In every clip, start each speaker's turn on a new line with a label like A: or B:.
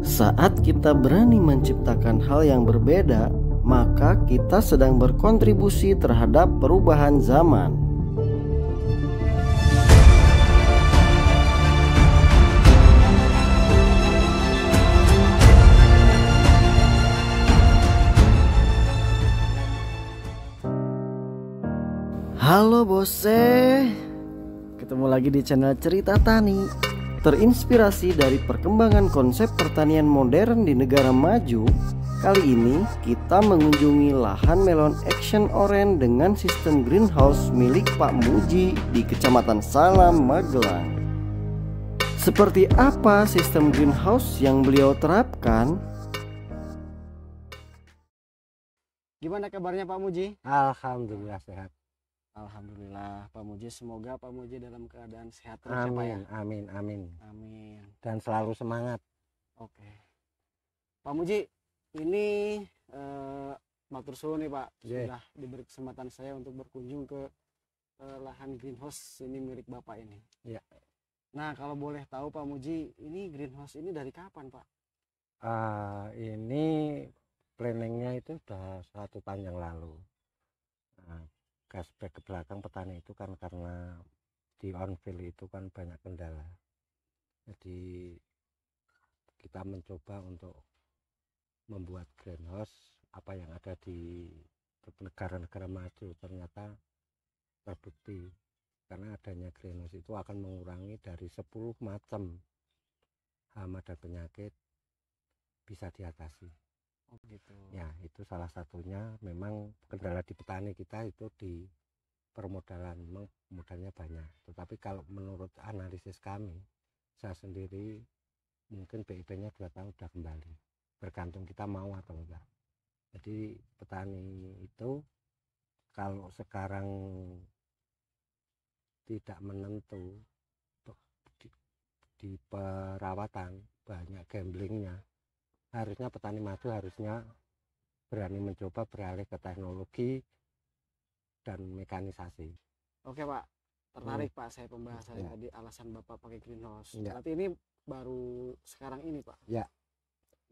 A: Saat kita berani menciptakan hal yang berbeda, maka kita sedang berkontribusi terhadap perubahan zaman. Halo bose, ketemu lagi di channel Cerita Tani. Terinspirasi dari perkembangan konsep pertanian modern di negara maju, kali ini kita mengunjungi lahan melon action orange dengan sistem greenhouse milik Pak Muji di Kecamatan Salam, Magelang. Seperti apa sistem greenhouse yang beliau terapkan? Gimana kabarnya Pak Muji? Alhamdulillah sehat. Alhamdulillah Pak Muji semoga Pak Muji dalam keadaan sehat terus ya, amin,
B: ya Amin amin amin dan selalu semangat.
A: Oke. Pak Muji ini uh, matur suwun nih Pak yeah. sudah diberi kesempatan saya untuk berkunjung ke uh, lahan greenhouse ini milik Bapak ini. Ya. Yeah. Nah kalau boleh tahu Pak Muji ini greenhouse ini dari kapan Pak?
B: Uh, ini planningnya itu sudah satu tahun yang lalu gasback ke belakang petani itu kan karena di onfield itu kan banyak kendala jadi kita mencoba untuk membuat greenhouse apa yang ada di negara-negara maju ternyata terbukti karena adanya greenhouse itu akan mengurangi dari 10 macam hama dan penyakit bisa diatasi
A: Oh, gitu. Ya,
B: itu salah satunya memang kendala di petani kita itu di permodalan memang modalnya banyak. Tetapi kalau menurut analisis kami, saya sendiri mungkin BIP-nya dua tahun sudah kembali. Bergantung kita mau atau enggak. Jadi petani itu kalau sekarang tidak menentu di, di perawatan banyak gamblingnya harusnya petani madu harusnya berani mencoba beralih ke teknologi dan mekanisasi.
A: Oke Pak, tertarik hmm. Pak saya pembahasan ya. tadi alasan Bapak pakai greenhouse. Ya. Berarti ini baru sekarang ini Pak?
B: Ya,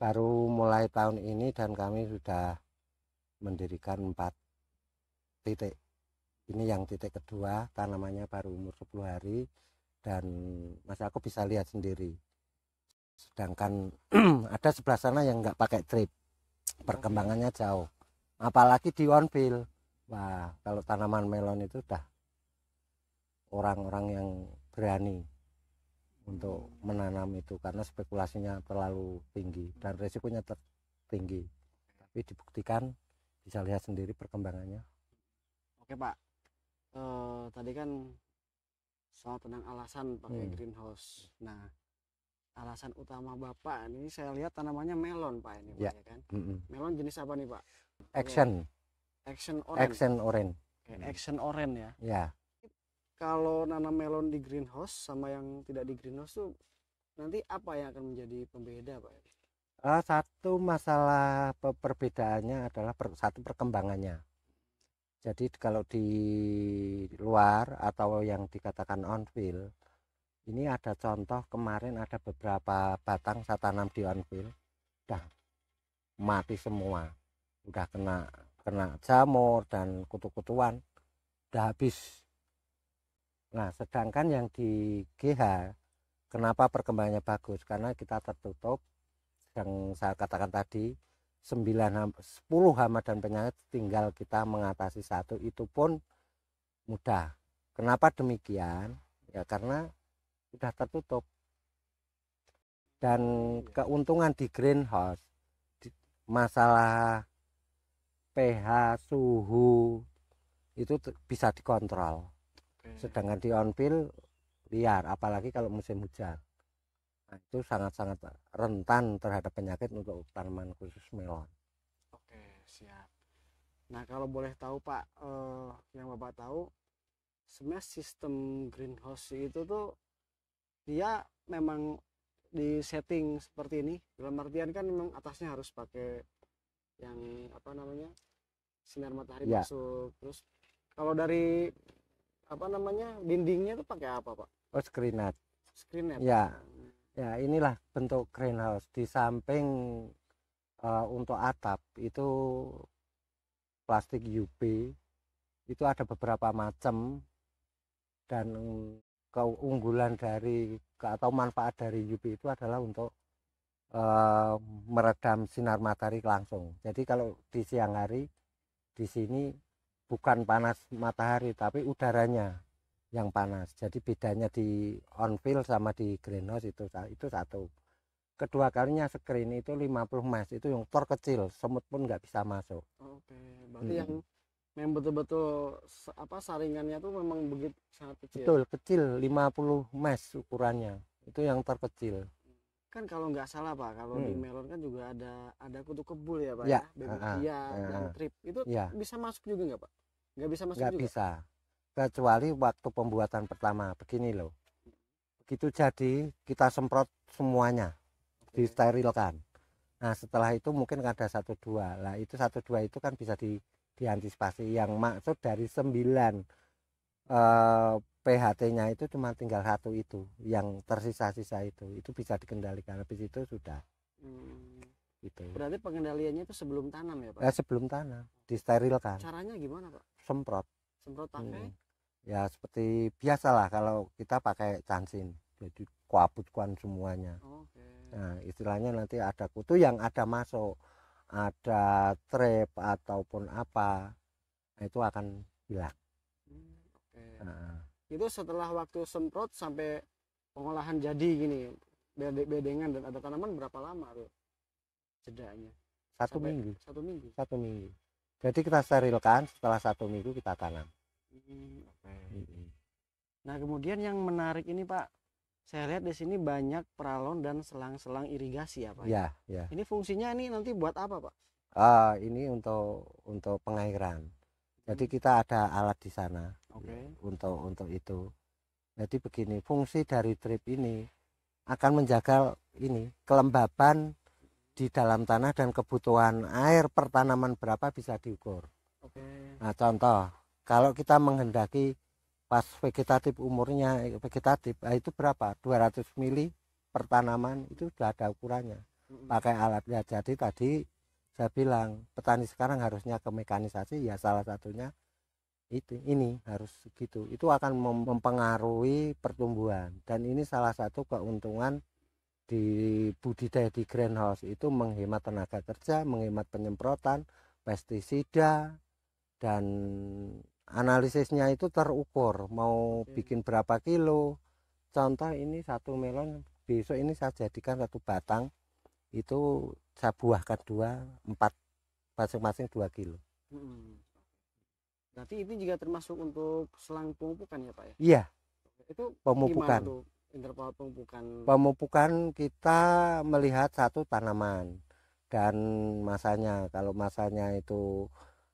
B: baru mulai tahun ini dan kami sudah mendirikan empat titik. Ini yang titik kedua, tanamannya baru umur 10 hari dan masih aku bisa lihat sendiri sedangkan ada sebelah sana yang nggak pakai trip perkembangannya jauh apalagi di onbil wah kalau tanaman melon itu udah orang-orang yang berani untuk hmm. menanam itu karena spekulasinya terlalu tinggi dan resikonya tertinggi tapi dibuktikan bisa lihat sendiri perkembangannya
A: oke pak uh, tadi kan soal tentang alasan pakai hmm. greenhouse nah alasan utama bapak ini saya lihat tanamannya melon pak ini pak, ya. ya kan mm -hmm. melon jenis apa nih pak action action orange action orange okay, action orange ya ya kalau nanam melon di greenhouse sama yang tidak di greenhouse tuh nanti apa yang akan menjadi pembeda pak
B: uh, satu masalah perbedaannya adalah per, satu perkembangannya jadi kalau di luar atau yang dikatakan on field ini ada contoh kemarin ada beberapa batang saya tanam di onfield udah mati semua udah kena kena jamur dan kutu-kutuan udah habis nah sedangkan yang di GH kenapa perkembangannya bagus karena kita tertutup yang saya katakan tadi 9 10 hama dan penyakit tinggal kita mengatasi satu itu pun mudah kenapa demikian ya karena sudah tertutup dan iya. keuntungan di greenhouse di, masalah pH suhu itu bisa dikontrol sedangkan di onpil liar apalagi kalau musim hujan nah, itu sangat-sangat rentan terhadap penyakit untuk tanaman khusus melon
A: oke siap nah kalau boleh tahu pak eh, yang bapak tahu sebenarnya sistem greenhouse itu tuh dia memang di setting seperti ini dalam artian kan memang atasnya harus pakai yang apa namanya sinar matahari ya. masuk terus kalau dari apa namanya dindingnya itu pakai apa pak
B: oh screen net
A: screen net ya
B: ya inilah bentuk greenhouse di samping uh, untuk atap itu plastik UP itu ada beberapa macam dan keunggulan dari atau manfaat dari UV itu adalah untuk e, meredam sinar matahari langsung. Jadi kalau di siang hari di sini bukan panas matahari tapi udaranya yang panas. Jadi bedanya di on-field sama di greenhouse itu itu satu. Kedua kalinya screen itu 50 mas itu yang terkecil, semut pun nggak bisa masuk.
A: Oke, berarti hmm. yang memang betul-betul apa saringannya tuh memang begitu sangat kecil. Betul,
B: kecil 50 mesh ukurannya. Itu yang terkecil.
A: Kan kalau nggak salah Pak, kalau hmm. di melon kan juga ada ada kutu kebul ya Pak ya, ya? Ah, bebek ah, ah. trip. Itu ya. bisa masuk juga nggak Pak? Nggak bisa masuk gak juga? bisa.
B: Kecuali waktu pembuatan pertama, begini loh. Begitu jadi, kita semprot semuanya. Okay. Disterilkan. Nah setelah itu mungkin ada satu dua lah itu satu dua itu kan bisa di diantisipasi yang maksud dari sembilan eh, PHT-nya itu cuma tinggal satu itu yang tersisa-sisa itu itu bisa dikendalikan habis itu sudah hmm. itu berarti
A: pengendaliannya itu sebelum tanam ya pak eh, sebelum
B: tanam disterilkan caranya gimana pak semprot
A: semprot pakai hmm.
B: ya seperti biasalah kalau kita pakai cansin jadi kuaputkan semuanya okay. nah istilahnya nanti ada kutu yang ada masuk ada trip ataupun apa nah itu akan hilang hmm, okay. nah.
A: itu setelah waktu semprot sampai pengolahan jadi gini bedengan dan ada tanaman berapa lama tuh jedanya satu sampai minggu satu minggu
B: satu minggu jadi kita sterilkan setelah satu minggu kita tanam
A: hmm, okay. hmm. nah kemudian yang menarik ini pak saya lihat di sini banyak peralon dan selang-selang irigasi ya pak. Ya, ya. ya. Ini fungsinya ini nanti buat apa pak?
B: Uh, ini untuk untuk pengairan. Hmm. Jadi kita ada alat di sana okay. untuk untuk itu. Jadi begini fungsi dari trip ini akan menjaga ini kelembaban di dalam tanah dan kebutuhan air pertanaman berapa bisa diukur. Okay. Nah contoh kalau kita menghendaki pas vegetatif umurnya vegetatif nah itu berapa 200 mili per tanaman itu sudah ada ukurannya pakai alat ya jadi tadi saya bilang petani sekarang harusnya ke mekanisasi ya salah satunya itu ini harus gitu itu akan mempengaruhi pertumbuhan dan ini salah satu keuntungan di budidaya di greenhouse itu menghemat tenaga kerja menghemat penyemprotan pestisida dan analisisnya itu terukur mau Oke. bikin berapa kilo contoh ini satu melon besok ini saya jadikan satu batang itu saya buahkan dua empat masing-masing dua kilo
A: hmm. berarti ini juga termasuk untuk selang pemupukan ya pak ya iya itu pemupukan interval pemupukan
B: pemupukan kita melihat satu tanaman dan masanya kalau masanya itu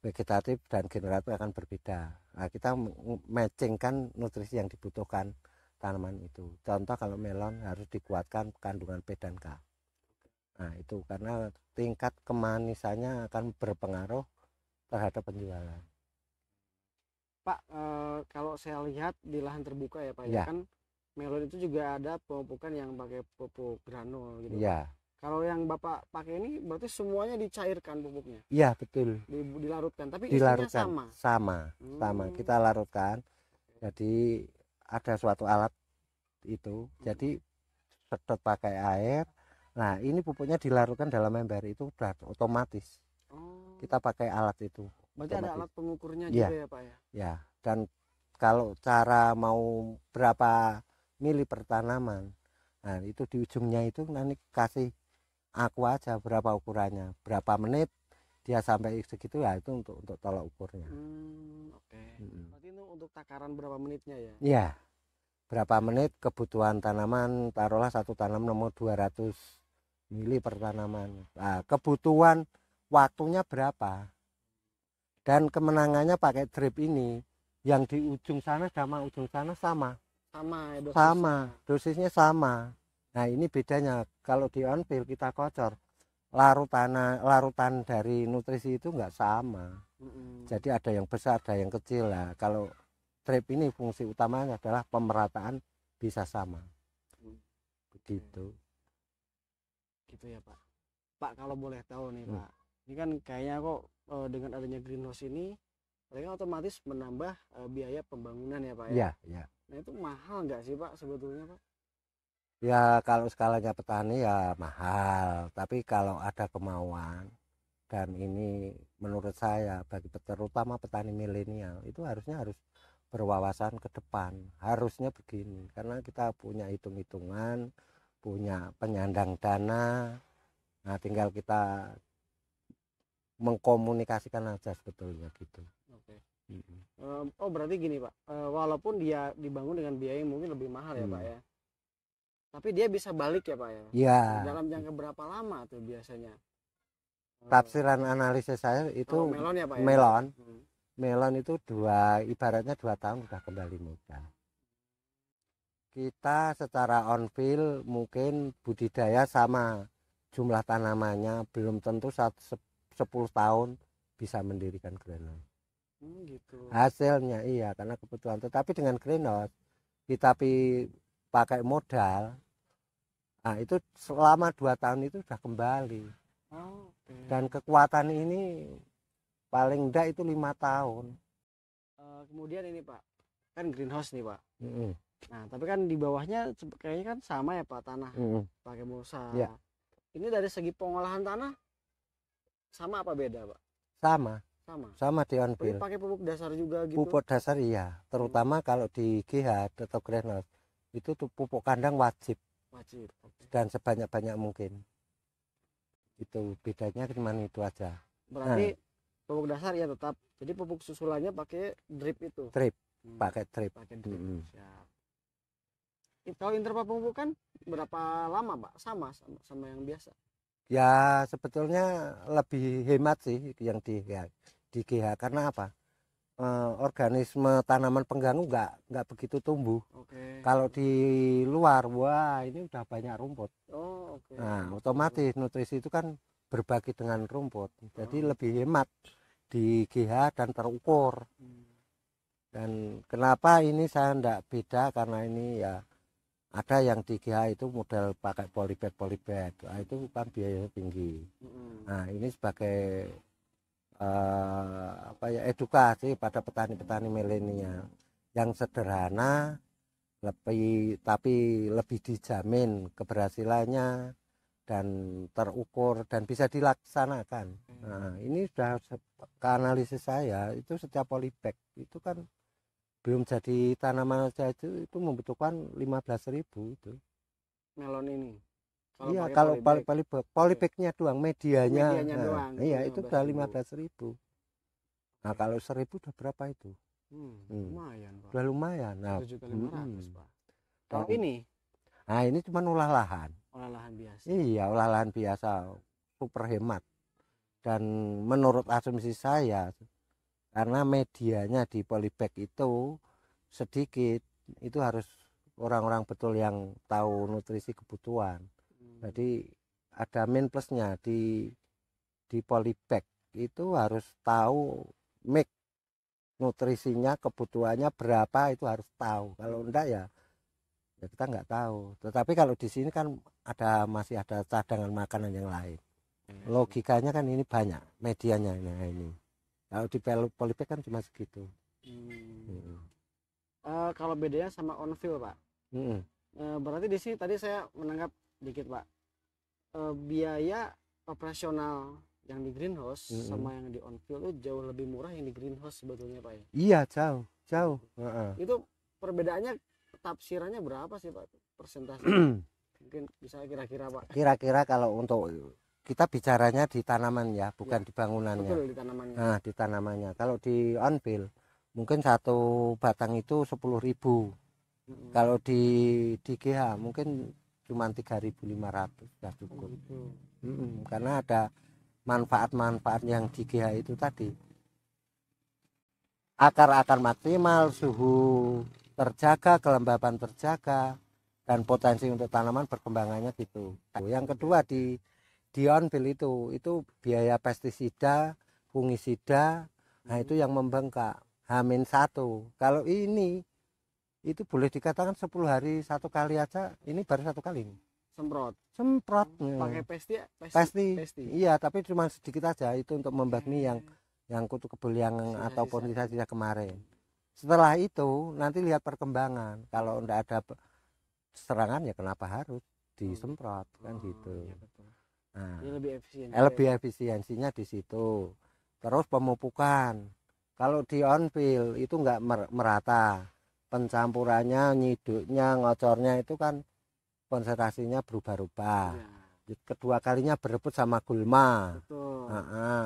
B: vegetatif dan generatif akan berbeda. Nah, kita matchingkan nutrisi yang dibutuhkan tanaman itu. Contoh kalau melon harus dikuatkan kandungan P dan K. Nah, itu karena tingkat kemanisannya akan berpengaruh terhadap penjualan.
A: Pak, e, kalau saya lihat di lahan terbuka ya Pak, ya, ya kan melon itu juga ada pemupukan yang pakai pupuk granul gitu. Iya. Kalau yang Bapak pakai ini berarti semuanya dicairkan pupuknya.
B: Iya, betul. Di,
A: dilarutkan, tapi dilarutkan. sama.
B: Sama, hmm. sama. Kita larutkan. Jadi ada suatu alat itu. Jadi sedot pakai air. Nah, ini pupuknya dilarutkan dalam ember itu sudah otomatis. Oh. Kita pakai alat itu. Berarti otomatis. ada alat pengukurnya iya. juga ya, Pak ya? Iya. dan kalau cara mau berapa mili per tanaman. Nah, itu di ujungnya itu nanti kasih aku aja berapa ukurannya berapa menit dia sampai segitu ya itu untuk untuk tolak ukurnya hmm, oke
A: okay. hmm. berarti ini untuk takaran berapa menitnya ya
B: iya berapa menit kebutuhan tanaman taruhlah satu tanam nomor 200 mili per tanaman nah, kebutuhan waktunya berapa dan kemenangannya pakai drip ini yang di ujung sana sama ujung sana sama
A: sama ya, dosisnya. sama
B: dosisnya sama Nah ini bedanya kalau di onpil kita kocor larutan larutan dari nutrisi itu nggak sama. Jadi ada yang besar ada yang kecil lah. Kalau trip ini fungsi utamanya adalah pemerataan bisa sama. Mm. Begitu.
A: Gitu ya Pak. Pak kalau boleh tahu nih mm. Pak, ini kan kayaknya kok eh, dengan adanya greenhouse ini mereka otomatis menambah eh, biaya pembangunan ya Pak ya. ya Nah itu mahal nggak sih Pak sebetulnya Pak?
B: ya kalau skalanya petani ya mahal tapi kalau ada kemauan dan ini menurut saya bagi terutama petani milenial itu harusnya harus berwawasan ke depan harusnya begini karena kita punya hitung-hitungan punya penyandang dana nah tinggal kita mengkomunikasikan aja sebetulnya gitu Oke. Mm
A: -hmm. oh berarti gini pak eh, walaupun dia dibangun dengan biaya yang mungkin lebih mahal ya hmm. pak ya tapi dia bisa balik ya pak ya iya dalam jangka berapa lama tuh biasanya eh,
B: tafsiran analisis saya itu oh, melon ya pak ya? melon hmm. melon itu dua ibaratnya dua tahun sudah kembali muda kita secara on field mungkin budidaya sama jumlah tanamannya belum tentu saat 10 tahun bisa mendirikan greenhouse hmm, gitu. hasilnya iya karena kebutuhan tetapi dengan greenhouse kita pi pakai modal nah itu selama dua tahun itu sudah kembali
A: oh, okay.
B: dan kekuatan ini paling enggak itu lima tahun
A: uh, kemudian ini pak kan greenhouse nih pak mm -hmm. nah tapi kan di bawahnya kayaknya kan sama ya pak tanah mm -hmm. pakai mulsa yeah. ini dari segi pengolahan tanah sama apa beda pak sama sama
B: sama di pakai
A: pupuk dasar juga gitu pupuk
B: dasar iya terutama hmm. kalau di GH atau greenhouse itu pupuk kandang wajib, wajib. dan sebanyak-banyak mungkin itu bedanya cuma itu aja berarti nah.
A: pupuk dasar ya tetap jadi pupuk susulannya pakai drip itu drip hmm. pakai drip pakai drip hmm. Siap. kalau interval pemupukan berapa lama pak sama, sama sama yang biasa
B: ya sebetulnya lebih hemat sih yang di ya, di GH karena apa uh, organisme tanaman pengganggu nggak nggak begitu tumbuh. Okay. Kalau di luar, wah ini udah banyak rumput. Oh, okay. Nah, otomatis nutrisi itu kan berbagi dengan rumput, jadi oh. lebih hemat di GH dan terukur. Hmm. Dan kenapa ini saya ndak beda karena ini ya ada yang di GH itu model pakai polybag polybag, nah, itu kan biaya tinggi. Hmm. Nah ini sebagai eh, apa ya edukasi pada petani-petani milenial yang sederhana lebih tapi lebih dijamin keberhasilannya dan terukur dan bisa dilaksanakan. Nah, ini sudah ke analisis saya itu setiap polybag itu kan belum jadi tanaman saja itu, itu membutuhkan 15.000 itu.
A: Melon ini iya, kalau paling
B: polybag, iya. polybagnya doang, medianya. medianya nah, doang. Iya, iya itu udah lima belas ribu. Nah, kalau seribu udah berapa itu? Hmm, hmm. Lumayan, Pak. Udah lumayan. Nah, hmm.
A: Pak. Kalau nah, ini?
B: Nah, ini cuma olah lahan. Olah lahan biasa. Iya, olah lahan biasa, super hemat. Dan menurut asumsi saya, karena medianya di polybag itu sedikit, itu harus orang-orang betul yang tahu nutrisi kebutuhan jadi ada min plusnya di di polybag itu harus tahu mix nutrisinya kebutuhannya berapa itu harus tahu kalau enggak ya ya kita nggak tahu tetapi kalau di sini kan ada masih ada cadangan makanan yang lain hmm. logikanya kan ini banyak medianya ini, ini kalau di polybag kan cuma segitu hmm. Hmm.
A: Uh, kalau bedanya sama on field pak hmm. uh, berarti di sini tadi saya menanggap dikit pak e, biaya operasional yang di greenhouse mm -hmm. sama yang di on field itu jauh lebih murah yang di greenhouse sebetulnya pak ya
B: iya jauh jauh itu
A: perbedaannya tafsirannya berapa sih pak persentase mungkin bisa kira-kira pak
B: kira-kira kalau untuk kita bicaranya di tanaman ya bukan ya, di bangunannya betul, di tanamannya nah di tanamannya kalau di on field mungkin satu batang itu sepuluh ribu kalau di di GH mungkin cuma 3.500 sudah cukup. Oh, gitu. Mm karena ada manfaat-manfaat yang di GH itu tadi. Akar-akar maksimal, suhu terjaga, kelembapan terjaga, dan potensi untuk tanaman perkembangannya gitu. Yang kedua di Dion Dionville itu, itu biaya pestisida, fungisida, nah mm-hmm. itu yang membengkak. Hamin satu. Kalau ini itu boleh dikatakan 10 hari satu kali aja ini baru satu kali ini semprot semprot hmm. pakai
A: pesti, ya? pesti pesti
B: pesti iya tapi cuma sedikit aja itu untuk membasmi hmm. yang yang kutu sisa, ataupun sisa-sisa kemarin setelah itu nanti lihat perkembangan kalau tidak ada serangan ya kenapa harus disemprot hmm. kan hmm, gitu ya nah
A: Ini lebih efisien eh, lebih
B: efisiensinya di situ terus pemupukan kalau di onfield itu nggak merata pencampurannya nyiduknya ngocornya itu kan konsentrasinya berubah-ubah ya. kedua kalinya berebut sama gulma Betul. Uh -uh.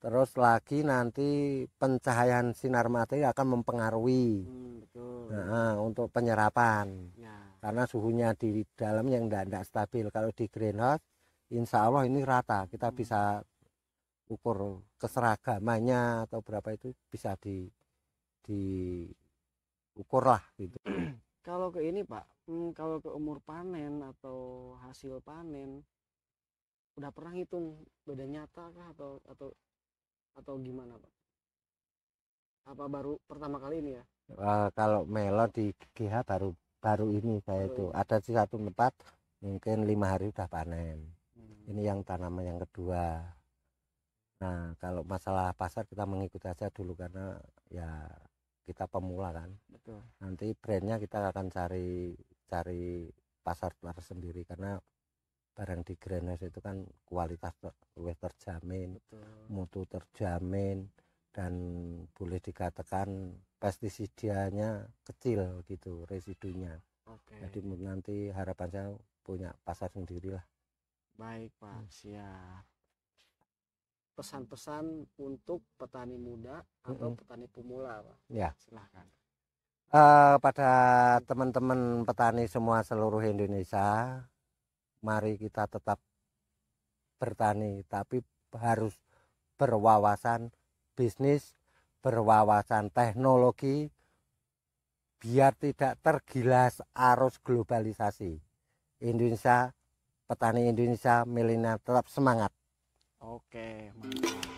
B: terus lagi nanti pencahayaan sinar matahari akan mempengaruhi hmm, betul. Nah, untuk penyerapan ya. karena suhunya di dalam yang tidak stabil kalau di greenhouse insya Allah ini rata kita hmm. bisa ukur keseragamannya atau berapa itu bisa di di ukur lah gitu
A: kalau ke ini pak hmm, kalau ke umur panen atau hasil panen udah pernah hitung beda nyata kah atau atau atau gimana pak apa baru pertama kali ini ya
B: uh, kalau melo di GH baru baru ini saya baru itu ada di satu tempat mungkin lima hari udah panen hmm. ini yang tanaman yang kedua nah kalau masalah pasar kita mengikuti aja dulu karena ya kita pemula kan betul nanti brandnya kita akan cari cari pasar tersendiri karena barang di Grenes itu kan kualitas ter, terjamin, Betul. mutu terjamin dan boleh dikatakan pestisidanya kecil gitu residunya. Okay. Jadi nanti harapan saya punya pasar sendirilah.
A: Baik Pak, hmm. siap pesan-pesan untuk petani muda atau mm-hmm. petani pemula Pak. Ya. Silahkan.
B: Uh, eh, pada teman-teman petani semua seluruh Indonesia, mari kita tetap bertani, tapi harus berwawasan bisnis, berwawasan teknologi, biar tidak tergilas arus globalisasi. Indonesia, petani Indonesia, milenial tetap semangat. Oke, mantap.